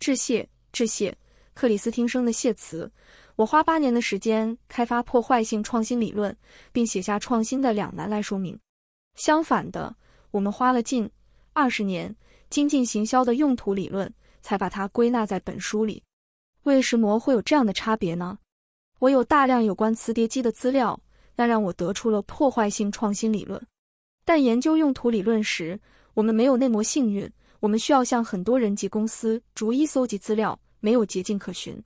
致谢，致谢，克里斯汀生的谢词。我花八年的时间开发破坏性创新理论，并写下创新的两难来说明。相反的，我们花了近二十年精进行销的用途理论，才把它归纳在本书里。为什么会有这样的差别呢？我有大量有关磁碟机的资料，那让我得出了破坏性创新理论。但研究用途理论时，我们没有那么幸运。我们需要向很多人及公司逐一搜集资料，没有捷径可循。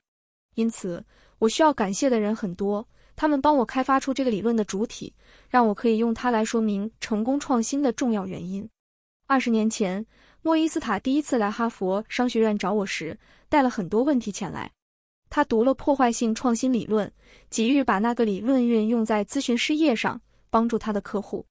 因此，我需要感谢的人很多，他们帮我开发出这个理论的主体，让我可以用它来说明成功创新的重要原因。二十年前，莫伊斯塔第一次来哈佛商学院找我时，带了很多问题前来。他读了破坏性创新理论，急于把那个理论运用在咨询事业上，帮助他的客户。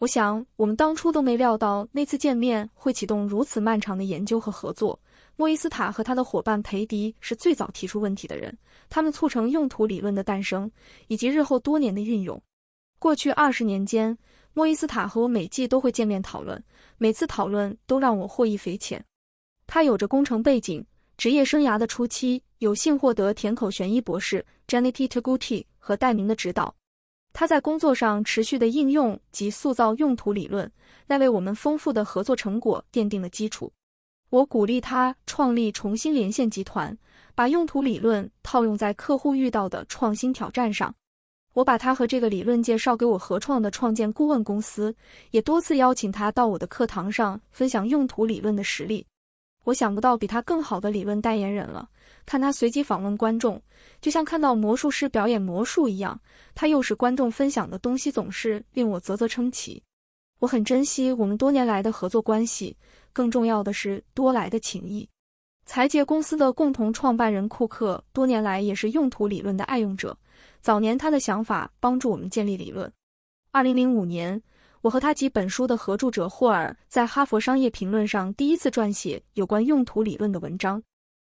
我想，我们当初都没料到那次见面会启动如此漫长的研究和合作。莫伊斯塔和他的伙伴培迪是最早提出问题的人，他们促成用途理论的诞生，以及日后多年的运用。过去二十年间，莫伊斯塔和我每季都会见面讨论，每次讨论都让我获益匪浅。他有着工程背景，职业生涯的初期有幸获得田口玄一博士、Janet t a g u t i 和戴明的指导。他在工作上持续的应用及塑造用途理论，那为我们丰富的合作成果奠定了基础。我鼓励他创立重新连线集团，把用途理论套用在客户遇到的创新挑战上。我把他和这个理论介绍给我合创的创建顾问公司，也多次邀请他到我的课堂上分享用途理论的实例。我想不到比他更好的理论代言人了。看他随机访问观众，就像看到魔术师表演魔术一样。他又是观众分享的东西总是令我啧啧称奇。我很珍惜我们多年来的合作关系，更重要的是多来的情谊。财捷公司的共同创办人库克多年来也是用途理论的爱用者。早年他的想法帮助我们建立理论。二零零五年。我和他及本书的合著者霍尔在《哈佛商业评论》上第一次撰写有关用途理论的文章。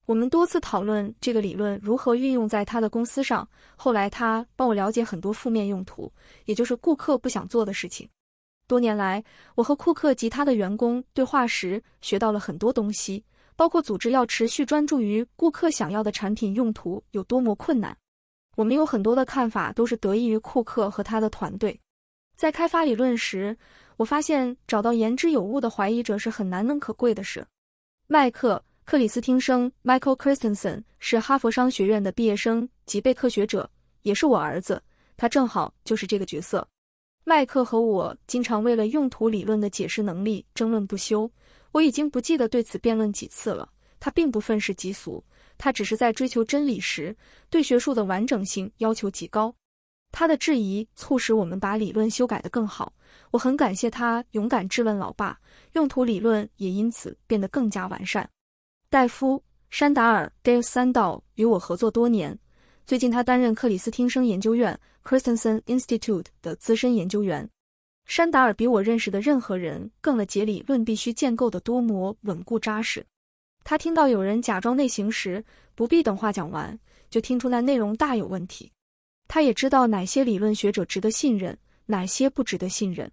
我们多次讨论这个理论如何运用在他的公司上。后来他帮我了解很多负面用途，也就是顾客不想做的事情。多年来，我和库克及他的员工对话时，学到了很多东西，包括组织要持续专注于顾客想要的产品用途有多么困难。我们有很多的看法都是得益于库克和他的团队。在开发理论时，我发现找到言之有物的怀疑者是很难能可贵的事。迈克·克里斯汀生 （Michael c h r i s t e n s e n 是哈佛商学院的毕业生及备课学者，也是我儿子。他正好就是这个角色。迈克和我经常为了用途理论的解释能力争论不休，我已经不记得对此辩论几次了。他并不愤世嫉俗，他只是在追求真理时对学术的完整性要求极高。他的质疑促使我们把理论修改得更好，我很感谢他勇敢质问老爸，用途理论也因此变得更加完善。戴夫·山达尔 （Dave s a n d a l 与我合作多年，最近他担任克里斯汀生研究院 c h r i s t e n s e n Institute） 的资深研究员。山达尔比我认识的任何人更了解理论必须建构的多模稳固扎实。他听到有人假装内行时，不必等话讲完，就听出那内容大有问题。他也知道哪些理论学者值得信任，哪些不值得信任。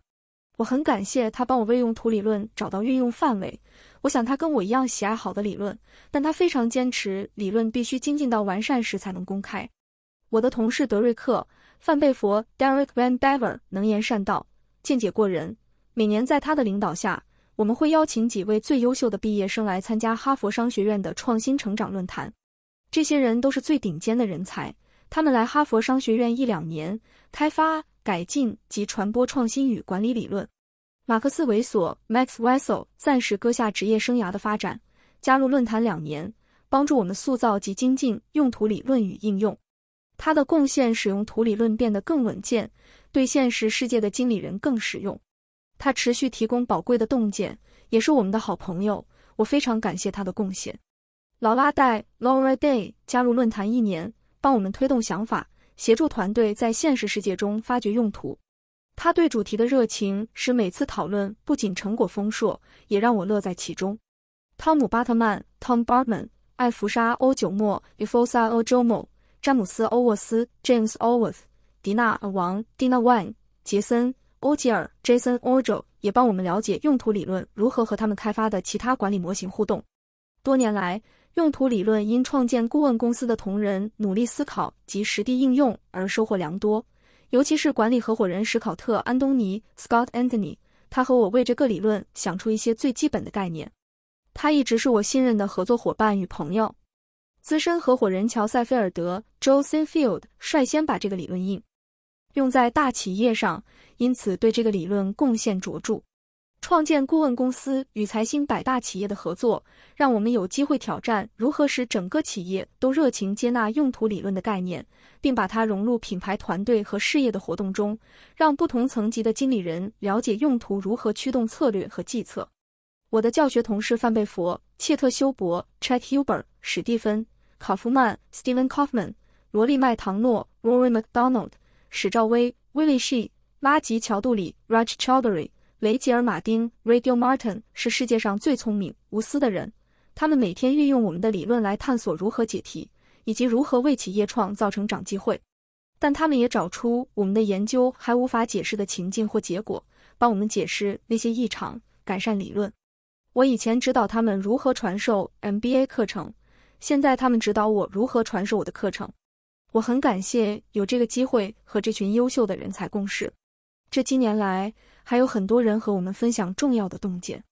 我很感谢他帮我为用途理论找到运用范围。我想他跟我一样喜爱好的理论，但他非常坚持理论必须精进到完善时才能公开。我的同事德瑞克范贝佛 （Derek Van Bever） 能言善道，见解过人。每年在他的领导下，我们会邀请几位最优秀的毕业生来参加哈佛商学院的创新成长论坛。这些人都是最顶尖的人才。他们来哈佛商学院一两年，开发、改进及传播创新与管理理论。马克思韦索 （Max Weisel） 暂时搁下职业生涯的发展，加入论坛两年，帮助我们塑造及精进用途理论与应用。他的贡献使用图理论变得更稳健，对现实世界的经理人更实用。他持续提供宝贵的洞见，也是我们的好朋友。我非常感谢他的贡献。劳拉戴 （Laura Day） 加入论坛一年。帮我们推动想法，协助团队在现实世界中发掘用途。他对主题的热情使每次讨论不仅成果丰硕，也让我乐在其中。汤姆·巴特曼 （Tom Bartman）、艾弗莎·欧久莫 （Ephosa Ojomo）、詹姆斯·欧沃斯 （James o v t h 迪娜·王 （Dina Wang）、杰森·欧吉尔 （Jason o j o 也帮我们了解用途理论如何和他们开发的其他管理模型互动。多年来，用途理论因创建顾问公司的同仁努力思考及实地应用而收获良多。尤其是管理合伙人史考特·安东尼 （Scott Anthony），他和我为这个理论想出一些最基本的概念。他一直是我信任的合作伙伴与朋友。资深合伙人乔·塞菲尔德 （Joe s e h f i e l d 率先把这个理论应用在大企业上，因此对这个理论贡献卓著。创建顾问公司与财新百大企业的合作，让我们有机会挑战如何使整个企业都热情接纳用途理论的概念，并把它融入品牌团队和事业的活动中，让不同层级的经理人了解用途如何驱动策略和计策。我的教学同事范贝佛切特休伯 （Chet Huber）、史蒂芬考夫曼 （Steven Kaufman）、罗利麦唐诺 （Rory McDonald）、史赵威 （Willie She）、拉吉乔杜里 （Raj Chaudhary）。雷吉尔·马丁 （Radio Martin） 是世界上最聪明、无私的人。他们每天运用我们的理论来探索如何解题，以及如何为企业创造成长机会。但他们也找出我们的研究还无法解释的情境或结果，帮我们解释那些异常，改善理论。我以前指导他们如何传授 MBA 课程，现在他们指导我如何传授我的课程。我很感谢有这个机会和这群优秀的人才共事。这几年来，还有很多人和我们分享重要的洞见。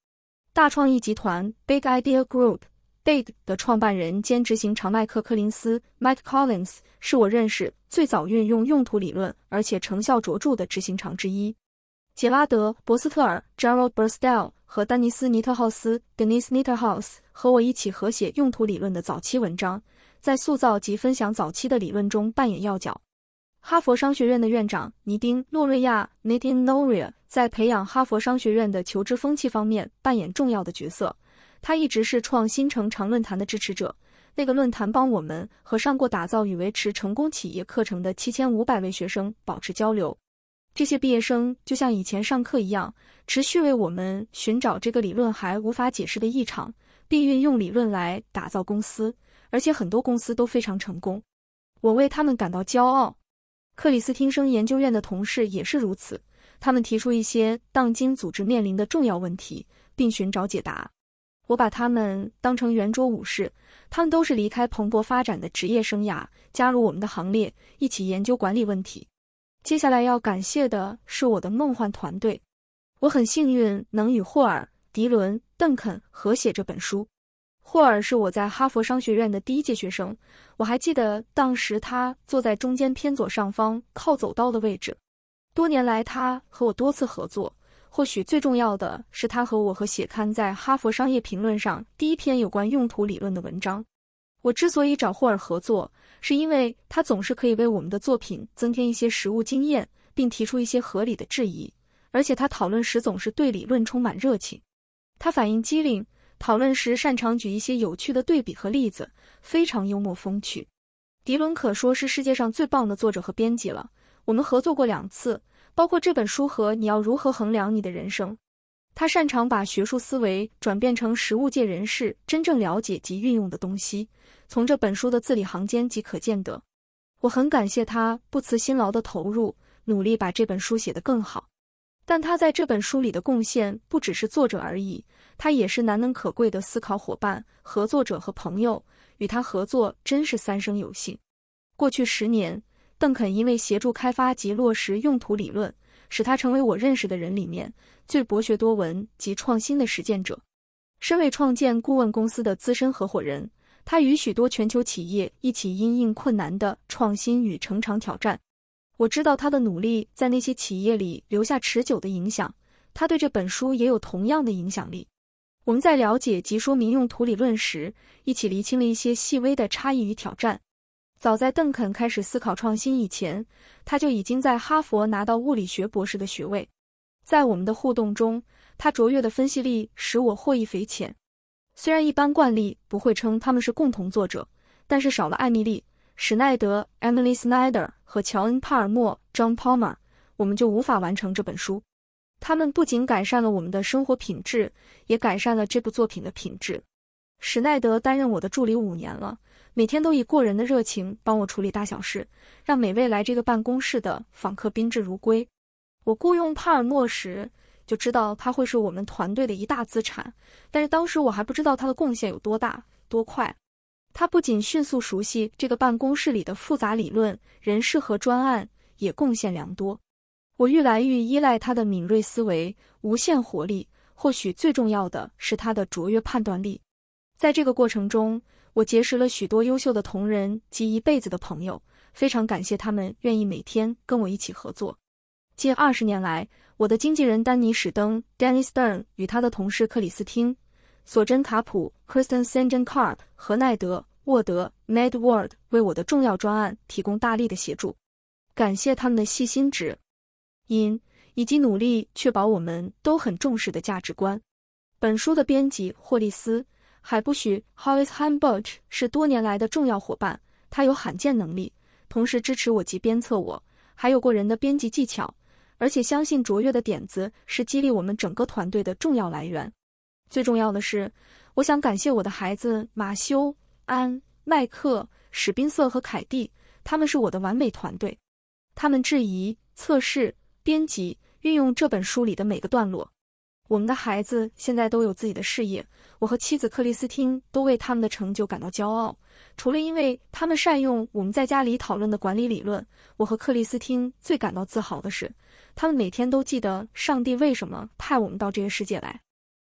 大创意集团 Big Idea Group，Big 的创办人兼执行长麦克科林斯 Mike Collins 是我认识最早运用用途理论，而且成效卓著的执行长之一。杰拉德博斯特尔 Gerald Berstel l 和丹尼斯尼特豪斯 Denise Niterhouse 和我一起合写用途理论的早期文章，在塑造及分享早期的理论中扮演要角。哈佛商学院的院长尼丁诺瑞亚 （Nitin n o r i a 在培养哈佛商学院的求知风气方面扮演重要的角色。他一直是创新成长论坛的支持者。那个论坛帮我们和上过《打造与维持成功企业》课程的7500位学生保持交流。这些毕业生就像以前上课一样，持续为我们寻找这个理论还无法解释的异常，并运用理论来打造公司，而且很多公司都非常成功。我为他们感到骄傲。克里斯汀生研究院的同事也是如此，他们提出一些当今组织面临的重要问题，并寻找解答。我把他们当成圆桌武士，他们都是离开蓬勃发展的职业生涯，加入我们的行列，一起研究管理问题。接下来要感谢的是我的梦幻团队，我很幸运能与霍尔、迪伦、邓肯合写这本书。霍尔是我在哈佛商学院的第一届学生，我还记得当时他坐在中间偏左上方靠走道的位置。多年来，他和我多次合作。或许最重要的是，他和我和写刊在《哈佛商业评论》上第一篇有关用途理论的文章。我之所以找霍尔合作，是因为他总是可以为我们的作品增添一些实物经验，并提出一些合理的质疑。而且他讨论时总是对理论充满热情，他反应机灵。讨论时擅长举一些有趣的对比和例子，非常幽默风趣。迪伦可说是世界上最棒的作者和编辑了。我们合作过两次，包括这本书和《你要如何衡量你的人生》。他擅长把学术思维转变成实物界人士真正了解及运用的东西，从这本书的字里行间即可见得。我很感谢他不辞辛劳的投入，努力把这本书写得更好。但他在这本书里的贡献不只是作者而已。他也是难能可贵的思考伙伴、合作者和朋友。与他合作真是三生有幸。过去十年，邓肯因为协助开发及落实用途理论，使他成为我认识的人里面最博学多闻及创新的实践者。身为创建顾问公司的资深合伙人，他与许多全球企业一起因应困难的创新与成长挑战。我知道他的努力在那些企业里留下持久的影响。他对这本书也有同样的影响力。我们在了解及说明用途理论时，一起厘清了一些细微的差异与挑战。早在邓肯开始思考创新以前，他就已经在哈佛拿到物理学博士的学位。在我们的互动中，他卓越的分析力使我获益匪浅。虽然一般惯例不会称他们是共同作者，但是少了艾米丽·史奈德 （Emily s n e i d e r 和乔恩·帕尔默 （Jon h Palmer），我们就无法完成这本书。他们不仅改善了我们的生活品质，也改善了这部作品的品质。史奈德担任我的助理五年了，每天都以过人的热情帮我处理大小事，让每位来这个办公室的访客宾至如归。我雇佣帕尔默时就知道他会是我们团队的一大资产，但是当时我还不知道他的贡献有多大多快。他不仅迅速熟悉这个办公室里的复杂理论、人事和专案，也贡献良多。我愈来愈依赖他的敏锐思维、无限活力，或许最重要的是他的卓越判断力。在这个过程中，我结识了许多优秀的同仁及一辈子的朋友，非常感谢他们愿意每天跟我一起合作。近二十年来，我的经纪人丹尼史登 （Danny Stern） 与他的同事克里斯汀·索珍卡普 （Kristen s a d e n Carp） 和奈德·沃德 （Ned Ward） 为我的重要专案提供大力的协助，感谢他们的细心指。因以及努力确保我们都很重视的价值观。本书的编辑霍利斯·海布许 （Howis h a m b e r t 是多年来的重要伙伴，他有罕见能力，同时支持我及鞭策我，还有过人的编辑技巧，而且相信卓越的点子是激励我们整个团队的重要来源。最重要的是，我想感谢我的孩子马修、安、麦克、史宾瑟和凯蒂，他们是我的完美团队，他们质疑、测试。编辑运用这本书里的每个段落。我们的孩子现在都有自己的事业，我和妻子克里斯汀都为他们的成就感到骄傲。除了因为他们善用我们在家里讨论的管理理论，我和克里斯汀最感到自豪的是，他们每天都记得上帝为什么派我们到这个世界来。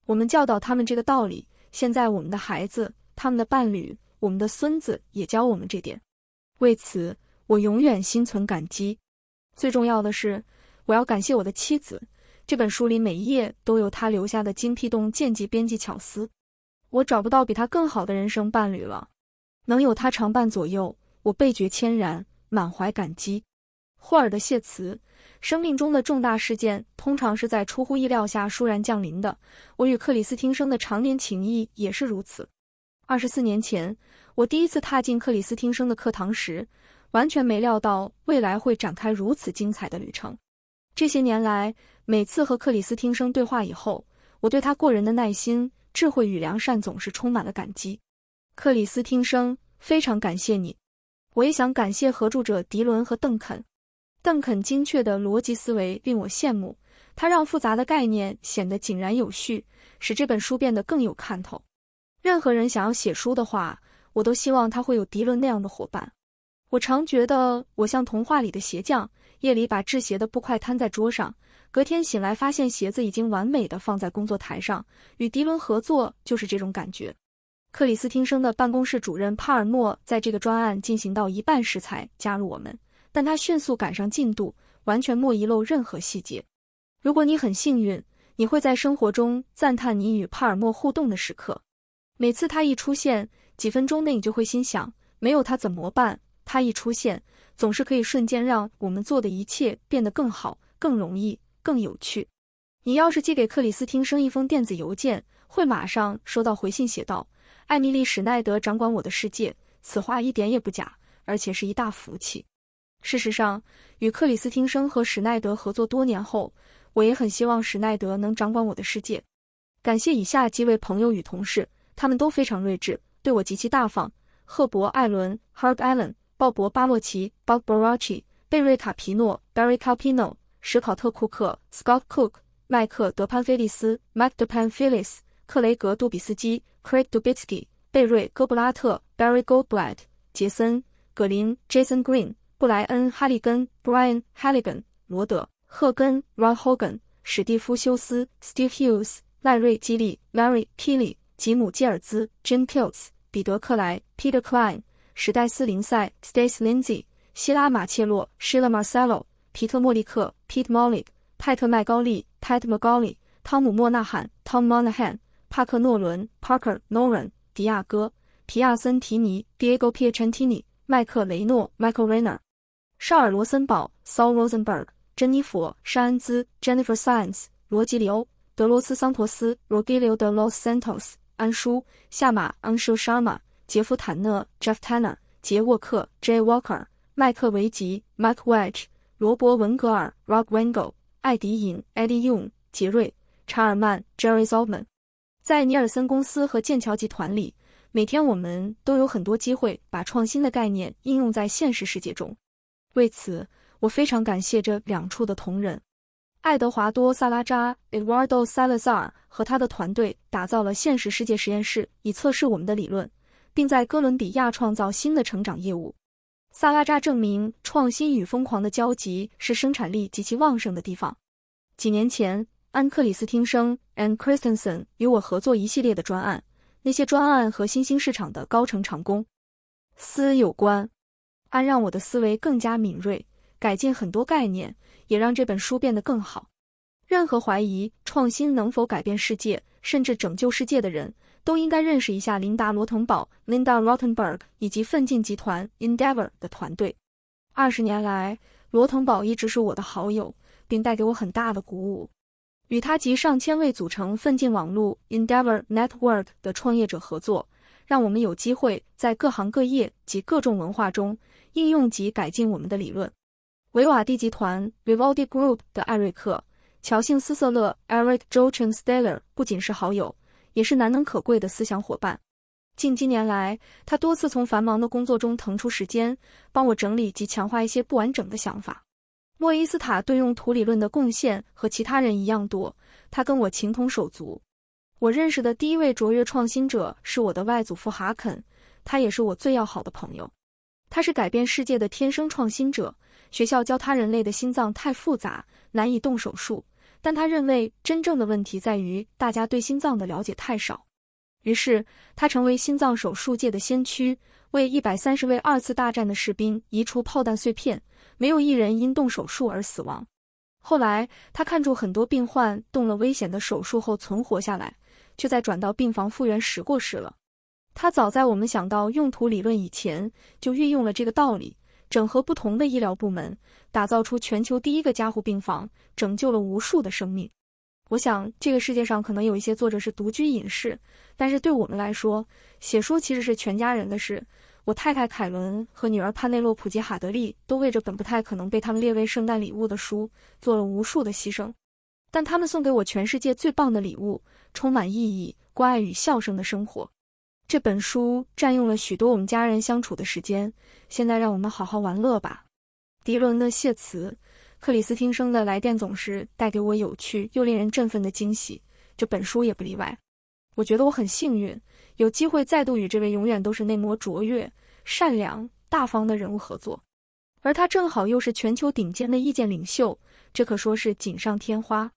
我们教导他们这个道理，现在我们的孩子、他们的伴侣、我们的孙子也教我们这点。为此，我永远心存感激。最重要的是。我要感谢我的妻子，这本书里每一页都有她留下的精辟洞见及编辑巧思。我找不到比她更好的人生伴侣了，能有她常伴左右，我倍觉谦然，满怀感激。霍尔的谢词：生命中的重大事件通常是在出乎意料下倏然降临的。我与克里斯汀生的常年情谊也是如此。二十四年前，我第一次踏进克里斯汀生的课堂时，完全没料到未来会展开如此精彩的旅程。这些年来，每次和克里斯汀生对话以后，我对他过人的耐心、智慧与良善总是充满了感激。克里斯汀生，非常感谢你。我也想感谢合著者迪伦和邓肯。邓肯精确的逻辑思维令我羡慕，他让复杂的概念显得井然有序，使这本书变得更有看头。任何人想要写书的话，我都希望他会有迪伦那样的伙伴。我常觉得我像童话里的鞋匠。夜里把制鞋的布块摊在桌上，隔天醒来发现鞋子已经完美的放在工作台上。与迪伦合作就是这种感觉。克里斯汀生的办公室主任帕尔默在这个专案进行到一半时才加入我们，但他迅速赶上进度，完全没遗漏任何细节。如果你很幸运，你会在生活中赞叹你与帕尔默互动的时刻。每次他一出现，几分钟内你就会心想：没有他怎么办？他一出现。总是可以瞬间让我们做的一切变得更好、更容易、更有趣。你要是寄给克里斯汀生一封电子邮件，会马上收到回信，写道：“艾米丽·史奈德掌管我的世界。”此话一点也不假，而且是一大福气。事实上，与克里斯汀生和史奈德合作多年后，我也很希望史奈德能掌管我的世界。感谢以下几位朋友与同事，他们都非常睿智，对我极其大方。赫伯·艾伦 （Herg Allen）。鲍勃·巴洛奇 （Bob Baracchi）、贝瑞·卡皮诺 b a r r y Capino）、史考特·库克 （Scott Cook）、麦克·德潘菲利斯 m a e DePanfilis）、克雷格·杜比斯基 （Craig d u b i t s k y 贝瑞·戈布拉特 b a r r y Goldblatt）、杰森·葛林 （Jason Green）、布莱恩·哈利根 （Brian Halligan）、罗德·赫根 r o n Hogan）、史蒂夫·休斯 （Steve Hughes）、赖瑞·基利 （Larry Kelly）、吉姆·基尔兹 （Jim Kilz）、彼得·克莱 （Peter Klein）。史代斯林赛 Stace Lindsey、希拉马切洛 Shila Marcello、皮特莫利克 Pete m o l l i k 特麦高利 Pat m c g o l l y 汤姆莫纳罕 Tom Monahan、帕克诺伦 Parker Noren、迪亚哥皮亚森提尼 Diego Piantini、麦克雷诺 Michael Rainer、绍尔罗森堡 Saul Rosenberg、珍妮佛沙恩兹 Jennifer s c i n s 罗吉里欧德罗斯桑托斯 Rogelio de Los Santos、安舒夏马 Anshu Sharma。杰夫·坦纳 （Jeff Tanner）、杰沃克 （Jay Walker）、麦克维吉 （Mike Welch）、罗伯·文格尔 （Rob Wengel）、艾迪·尹 （Eddie Yoon）、杰瑞·查尔曼 （Jerry z a l m a n 在尼尔森公司和剑桥集团里，每天我们都有很多机会把创新的概念应用在现实世界中。为此，我非常感谢这两处的同仁。爱德华多·萨拉扎 （Eduardo Salazar） 和他的团队打造了现实世界实验室，以测试我们的理论。并在哥伦比亚创造新的成长业务。萨拉扎证明，创新与疯狂的交集是生产力极其旺盛的地方。几年前，安·克里斯汀生 （An Christensen） 与我合作一系列的专案，那些专案和新兴市场的高成长公司有关。安让我的思维更加敏锐，改进很多概念，也让这本书变得更好。任何怀疑创新能否改变世界，甚至拯救世界的人。都应该认识一下琳达·罗滕堡 （Linda Rotenberg） 以及奋进集团 （Endeavor） 的团队。二十年来，罗滕堡一直是我的好友，并带给我很大的鼓舞。与他及上千位组成奋进网络 （Endeavor Network） 的创业者合作，让我们有机会在各行各业及各种文化中应用及改进我们的理论。维瓦蒂集团 （Vivendi Group） 的艾瑞克·乔幸斯·瑟勒 （Eric Joachim Steller） 不仅是好友。也是难能可贵的思想伙伴。近几年来，他多次从繁忙的工作中腾出时间，帮我整理及强化一些不完整的想法。莫伊斯塔对用图理论的贡献和其他人一样多。他跟我情同手足。我认识的第一位卓越创新者是我的外祖父哈肯，他也是我最要好的朋友。他是改变世界的天生创新者。学校教他，人类的心脏太复杂，难以动手术。但他认为，真正的问题在于大家对心脏的了解太少。于是，他成为心脏手术界的先驱，为130位二次大战的士兵移除炮弹碎片，没有一人因动手术而死亡。后来，他看住很多病患动了危险的手术后存活下来，却在转到病房复原时过世了。他早在我们想到用途理论以前，就运用了这个道理。整合不同的医疗部门，打造出全球第一个加护病房，拯救了无数的生命。我想，这个世界上可能有一些作者是独居隐士，但是对我们来说，写书其实是全家人的事。我太太凯伦和女儿潘内洛普及哈德利都为这本不太可能被他们列为圣诞礼物的书做了无数的牺牲，但他们送给我全世界最棒的礼物——充满意义、关爱与笑声的生活。这本书占用了许多我们家人相处的时间。现在让我们好好玩乐吧。迪伦的谢词：克里斯汀生的来电总是带给我有趣又令人振奋的惊喜，这本书也不例外。我觉得我很幸运，有机会再度与这位永远都是内么卓越、善良、大方的人物合作，而他正好又是全球顶尖的意见领袖，这可说是锦上添花。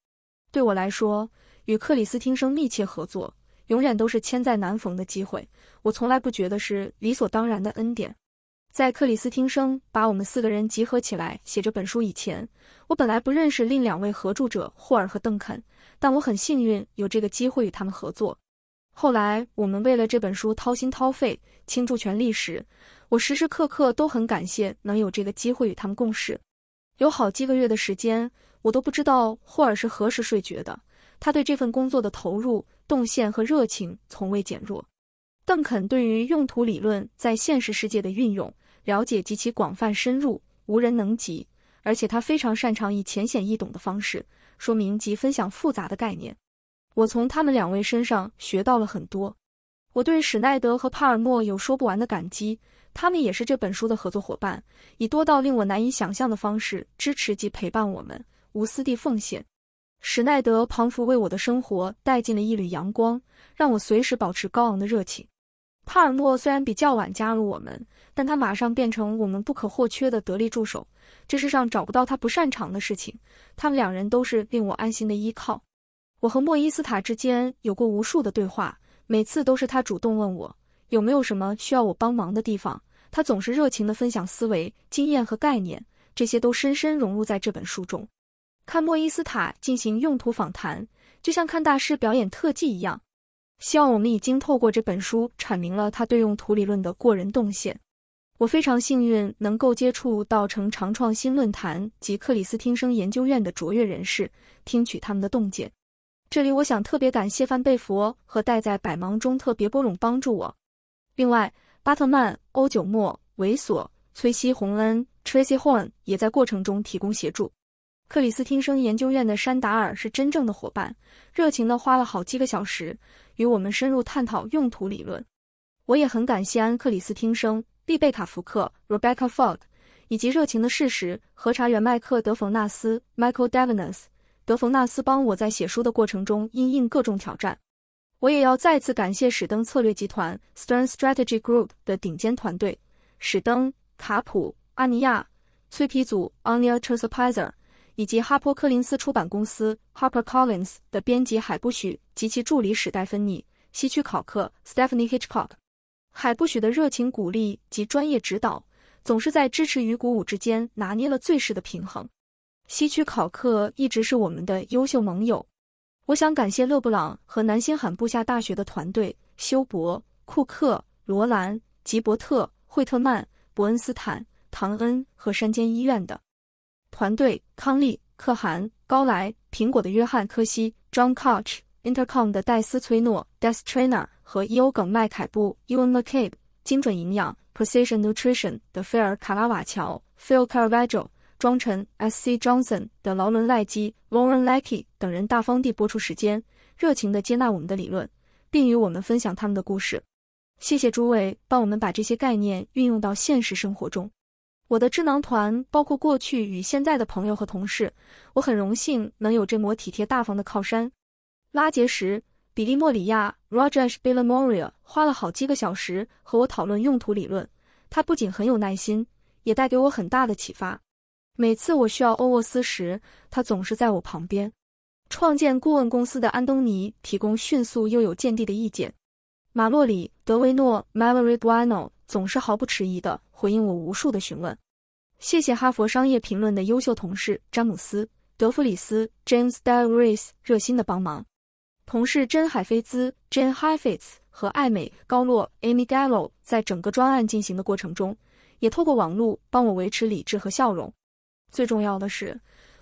对我来说，与克里斯汀生密切合作。永远都是千载难逢的机会，我从来不觉得是理所当然的恩典。在克里斯汀生把我们四个人集合起来写这本书以前，我本来不认识另两位合著者霍尔和邓肯，但我很幸运有这个机会与他们合作。后来我们为了这本书掏心掏肺、倾注全力时，我时时刻刻都很感谢能有这个机会与他们共事。有好几个月的时间，我都不知道霍尔是何时睡觉的，他对这份工作的投入。动线和热情从未减弱。邓肯对于用途理论在现实世界的运用了解极其广泛深入，无人能及。而且他非常擅长以浅显易懂的方式说明及分享复杂的概念。我从他们两位身上学到了很多。我对史奈德和帕尔默有说不完的感激。他们也是这本书的合作伙伴，以多到令我难以想象的方式支持及陪伴我们，无私地奉献。史奈德·庞福为我的生活带进了一缕阳光，让我随时保持高昂的热情。帕尔默虽然比较晚加入我们，但他马上变成我们不可或缺的得力助手。这世上找不到他不擅长的事情。他们两人都是令我安心的依靠。我和莫伊斯塔之间有过无数的对话，每次都是他主动问我有没有什么需要我帮忙的地方。他总是热情地分享思维、经验和概念，这些都深深融入在这本书中。看莫伊斯塔进行用途访谈，就像看大师表演特技一样。希望我们已经透过这本书阐明了他对用途理论的过人洞见。我非常幸运能够接触到成长创新论坛及克里斯汀生研究院的卓越人士，听取他们的洞见。这里我想特别感谢范贝佛和待在百忙中特别拨冗帮助我。另外，巴特曼、欧九莫、猥琐、崔西·洪恩 （Tracy Horn） 也在过程中提供协助。克里斯汀生研究院的山达尔是真正的伙伴，热情地花了好几个小时与我们深入探讨用途理论。我也很感谢安·克里斯汀生、丽贝卡·福克 （Rebecca Fog） g 以及热情的事实核查员迈克·德冯纳斯 （Michael Devenus）。德冯纳斯帮我在写书的过程中应应各种挑战。我也要再次感谢史登策略集团 （Stern Strategy Group） 的顶尖团队：史登、卡普、阿尼亚、崔皮祖 （Ania t r e s i e r 以及哈珀柯林斯出版公司 （HarperCollins） 的编辑海布许及其助理史黛芬妮·西区考克 （Stephanie Hitchcock）。海布许的热情鼓励及专业指导，总是在支持与鼓舞之间拿捏了最适的平衡。西区考克一直是我们的优秀盟友。我想感谢勒布朗和南新罕布下大学的团队：休伯、库克、罗兰、吉伯特、惠特曼、伯恩斯坦、唐恩和山间医院的。团队康利、可汗、高莱、苹果的约翰科西 （John Koch）、Intercom 的戴斯崔诺 （Dess Trainer） 和 E.O. 耿麦凯布 e n McCabe）、精准营养 （Precision Nutrition） 的菲尔卡拉瓦乔 （Phil Caravaggio）、庄臣 （S.C. Johnson） 的劳伦赖基 （Lauren l e c k y 等人大方地播出时间，热情地接纳我们的理论，并与我们分享他们的故事。谢谢诸位帮我们把这些概念运用到现实生活中。我的智囊团包括过去与现在的朋友和同事，我很荣幸能有这抹体贴大方的靠山。拉杰什·比利莫里亚 （Rajesh b i l a m o r i a 花了好几个小时和我讨论用途理论，他不仅很有耐心，也带给我很大的启发。每次我需要欧沃斯时，他总是在我旁边。创建顾问公司的安东尼提供迅速又有见地的意见。马洛里·德维诺 m a l o r y Buono） 总是毫不迟疑地回应我无数的询问。谢谢《哈佛商业评论》的优秀同事詹姆斯·德弗里斯 （James d a r r i s 热心的帮忙。同事珍·海菲兹 （Jane h i f i t z 和艾美·高洛 （Amy Gallo） 在整个专案进行的过程中，也透过网络帮我维持理智和笑容。最重要的是，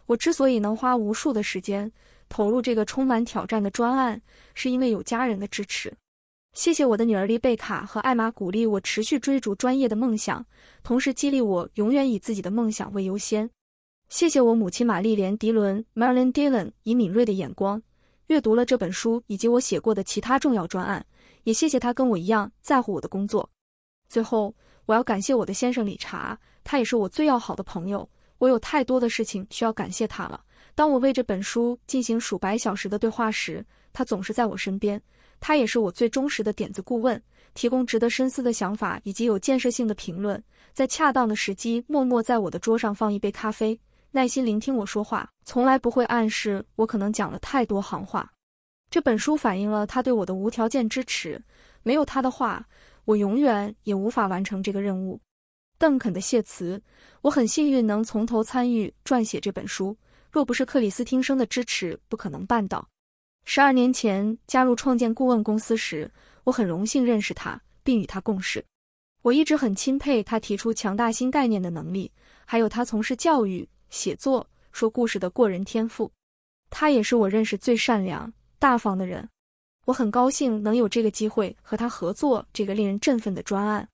我之所以能花无数的时间投入这个充满挑战的专案，是因为有家人的支持。谢谢我的女儿丽贝卡和艾玛鼓励我持续追逐专业的梦想，同时激励我永远以自己的梦想为优先。谢谢我母亲玛丽莲·迪伦 m a r l y n d i l a n 以敏锐的眼光阅读了这本书以及我写过的其他重要专案，也谢谢他跟我一样在乎我的工作。最后，我要感谢我的先生理查，他也是我最要好的朋友。我有太多的事情需要感谢他了。当我为这本书进行数百小时的对话时，他总是在我身边。他也是我最忠实的点子顾问，提供值得深思的想法以及有建设性的评论，在恰当的时机默默在我的桌上放一杯咖啡，耐心聆听我说话，从来不会暗示我可能讲了太多行话。这本书反映了他对我的无条件支持，没有他的话，我永远也无法完成这个任务。邓肯的谢词：我很幸运能从头参与撰写这本书，若不是克里斯汀生的支持，不可能办到。十二年前加入创建顾问公司时，我很荣幸认识他，并与他共事。我一直很钦佩他提出强大新概念的能力，还有他从事教育、写作、说故事的过人天赋。他也是我认识最善良、大方的人。我很高兴能有这个机会和他合作这个令人振奋的专案。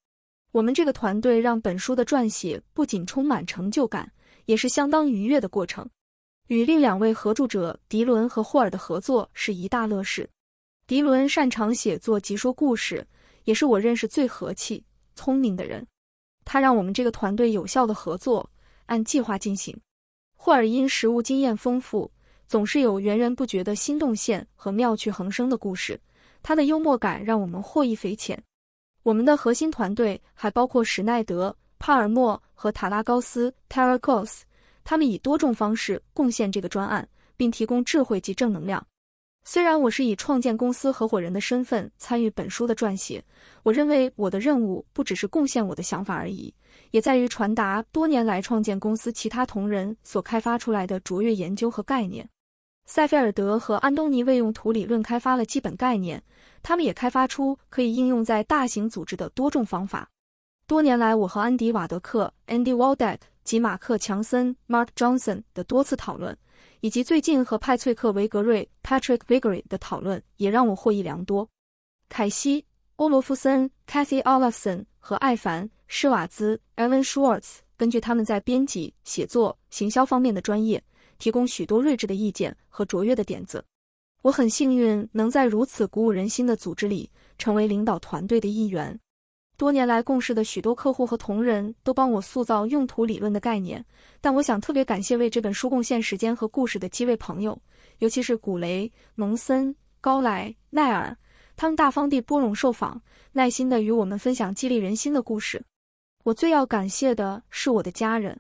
我们这个团队让本书的撰写不仅充满成就感，也是相当愉悦的过程。与另两位合著者迪伦和霍尔的合作是一大乐事。迪伦擅长写作及说故事，也是我认识最和气、聪明的人。他让我们这个团队有效的合作，按计划进行。霍尔因食物经验丰富，总是有源源不绝的新动线和妙趣横生的故事。他的幽默感让我们获益匪浅。我们的核心团队还包括史奈德、帕尔默和塔拉高斯 （Tara g o s 他们以多种方式贡献这个专案，并提供智慧及正能量。虽然我是以创建公司合伙人的身份参与本书的撰写，我认为我的任务不只是贡献我的想法而已，也在于传达多年来创建公司其他同仁所开发出来的卓越研究和概念。塞菲尔德和安东尼为用图理论开发了基本概念，他们也开发出可以应用在大型组织的多种方法。多年来，我和安迪·瓦德克 （Andy w a l d e c k 及马克·强森 （Mark Johnson） 的多次讨论，以及最近和派翠克·维格瑞 （Patrick v i g o r y 的讨论，也让我获益良多。凯西·欧罗夫森 （Kathy Olafson） 和艾凡·施瓦兹 （Evan Schwartz） 根据他们在编辑、写作、行销方面的专业，提供许多睿智的意见和卓越的点子。我很幸运能在如此鼓舞人心的组织里，成为领导团队的一员。多年来共事的许多客户和同仁都帮我塑造用途理论的概念，但我想特别感谢为这本书贡献时间和故事的几位朋友，尤其是古雷、蒙森、高莱、奈尔，他们大方地拨冗受访，耐心地与我们分享激励人心的故事。我最要感谢的是我的家人，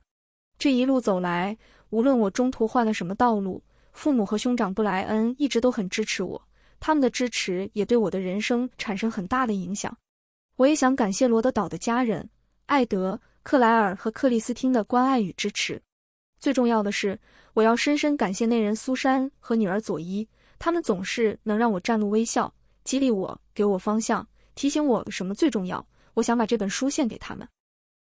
这一路走来，无论我中途换了什么道路，父母和兄长布莱恩一直都很支持我，他们的支持也对我的人生产生很大的影响。我也想感谢罗德岛的家人艾德、克莱尔和克里斯汀的关爱与支持。最重要的是，我要深深感谢那人苏珊和女儿佐伊，他们总是能让我站露微笑，激励我，给我方向，提醒我什么最重要。我想把这本书献给他们。